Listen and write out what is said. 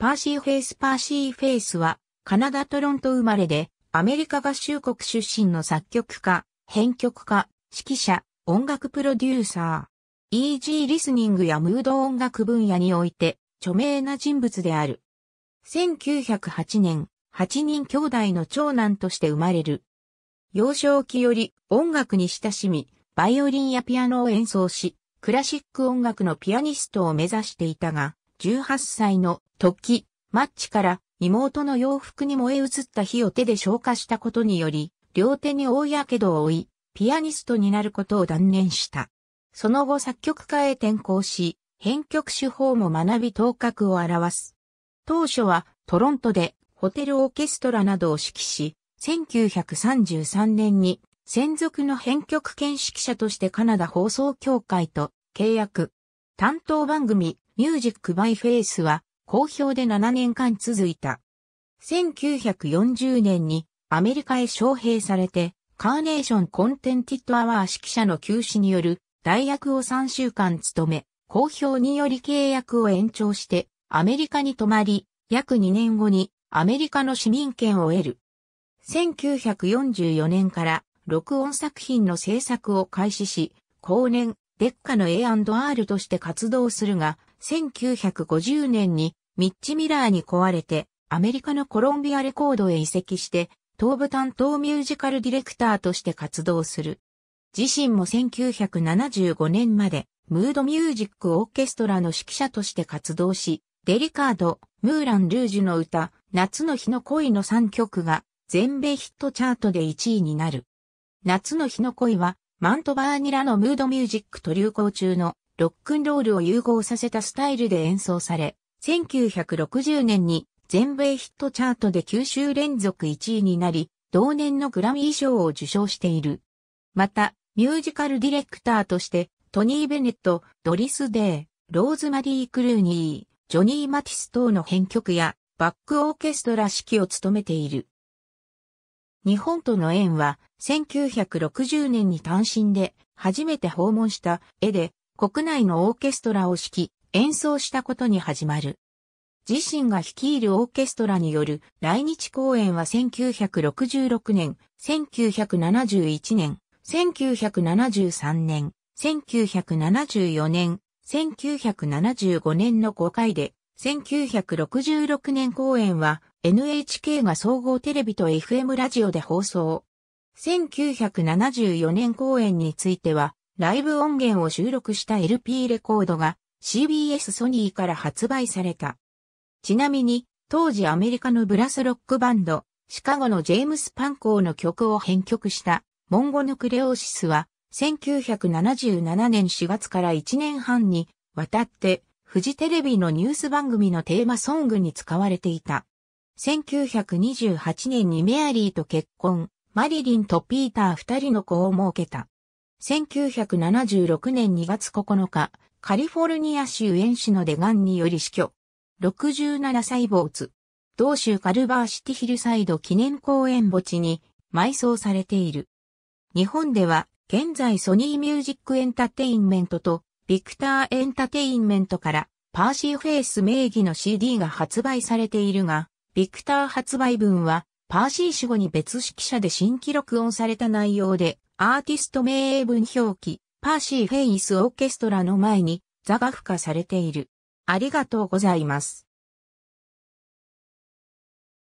パーシー・フェイス・パーシー・フェイスは、カナダ・トロント生まれで、アメリカ合衆国出身の作曲家、編曲家、指揮者、音楽プロデューサー。イージー・リスニングやムード音楽分野において、著名な人物である。1908年、8人兄弟の長男として生まれる。幼少期より音楽に親しみ、バイオリンやピアノを演奏し、クラシック音楽のピアニストを目指していたが、18歳の時、マッチから妹の洋服に燃え移った火を手で消火したことにより、両手に大火傷を負い、ピアニストになることを断念した。その後作曲家へ転向し、編曲手法も学び頭角を表す。当初はトロントでホテルオーケストラなどを指揮し、1933年に専属の編曲見識者としてカナダ放送協会と契約。担当番組ミュージックバイフェイスは好評で7年間続いた。1940年にアメリカへ招聘されて、カーネーションコンテンティットアワー指揮者の休止による代役を3週間務め、好評により契約を延長してアメリカに泊まり、約2年後にアメリカの市民権を得る。1944年から録音作品の制作を開始し、後年、デッカの A&R として活動するが、1950年にミッチ・ミラーに壊れてアメリカのコロンビアレコードへ移籍して東部担当ミュージカルディレクターとして活動する。自身も1975年までムードミュージックオーケストラの指揮者として活動し、デリカード、ムーラン・ルージュの歌、夏の日の恋の3曲が全米ヒットチャートで1位になる。夏の日の恋はマントバーニラのムードミュージックと流行中のロックンロールを融合させたスタイルで演奏され、1960年に全米ヒットチャートで9週連続1位になり、同年のグラミー賞を受賞している。また、ミュージカルディレクターとして、トニー・ベネット、ドリス・デー、ローズマリー・クルーニー、ジョニー・マティス等の編曲や、バックオーケストラ指揮を務めている。日本との縁は、1960年に単身で初めて訪問した絵で、国内のオーケストラを指揮、演奏したことに始まる。自身が率いるオーケストラによる来日公演は1966年、1971年、1973年、1974年、1975年の5回で、1966年公演は NHK が総合テレビと FM ラジオで放送。1974年公演についてはライブ音源を収録した LP レコードが CBS ソニーから発売された。ちなみに、当時アメリカのブラスロックバンド、シカゴのジェームス・パンコーの曲を編曲した、モンゴヌクレオシスは、1977年4月から1年半にわたって、フジテレビのニュース番組のテーマソングに使われていた。1928年にメアリーと結婚、マリリンとピーター二人の子を設けた。1976年2月9日、カリフォルニア州エンシノガンにより死去。67歳没。同州カルバーシティヒルサイド記念公園墓地に埋葬されている。日本では、現在ソニーミュージックエンタテインメントとビクターエンタテインメントからパーシーフェイス名義の CD が発売されているが、ビクター発売分はパーシー死後に別指揮者で新記録音された内容でアーティスト名文表記、パーシー・フェイス・オーケストラの前に座が付加されている。ありがとうございます。